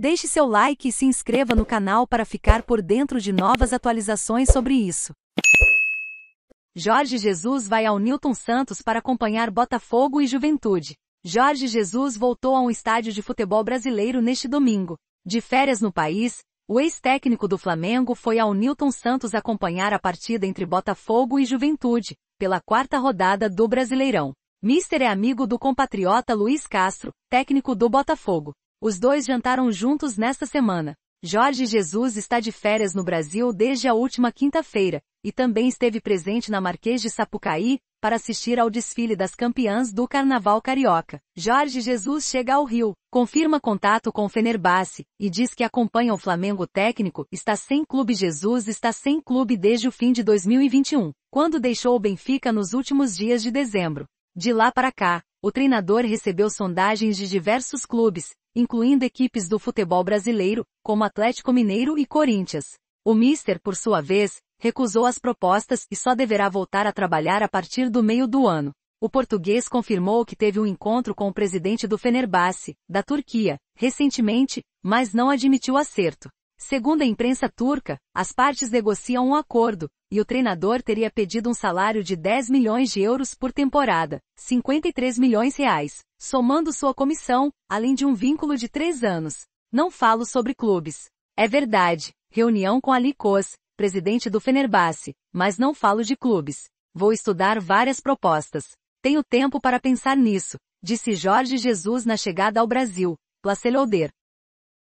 Deixe seu like e se inscreva no canal para ficar por dentro de novas atualizações sobre isso. Jorge Jesus vai ao Newton Santos para acompanhar Botafogo e Juventude. Jorge Jesus voltou a um estádio de futebol brasileiro neste domingo. De férias no país, o ex-técnico do Flamengo foi ao Newton Santos acompanhar a partida entre Botafogo e Juventude, pela quarta rodada do Brasileirão. Mister é amigo do compatriota Luiz Castro, técnico do Botafogo. Os dois jantaram juntos nesta semana. Jorge Jesus está de férias no Brasil desde a última quinta-feira, e também esteve presente na Marquês de Sapucaí, para assistir ao desfile das campeãs do Carnaval Carioca. Jorge Jesus chega ao Rio, confirma contato com o Fenerbahce e diz que acompanha o Flamengo técnico, está sem clube Jesus está sem clube desde o fim de 2021, quando deixou o Benfica nos últimos dias de dezembro. De lá para cá, o treinador recebeu sondagens de diversos clubes, incluindo equipes do futebol brasileiro, como Atlético Mineiro e Corinthians. O Mister, por sua vez, recusou as propostas e só deverá voltar a trabalhar a partir do meio do ano. O português confirmou que teve um encontro com o presidente do Fenerbahçe, da Turquia, recentemente, mas não admitiu acerto. Segundo a imprensa turca, as partes negociam um acordo, e o treinador teria pedido um salário de 10 milhões de euros por temporada, 53 milhões reais, somando sua comissão, além de um vínculo de três anos. Não falo sobre clubes. É verdade, reunião com Ali Kos, presidente do Fenerbahçe, mas não falo de clubes. Vou estudar várias propostas. Tenho tempo para pensar nisso, disse Jorge Jesus na chegada ao Brasil. Placelholder,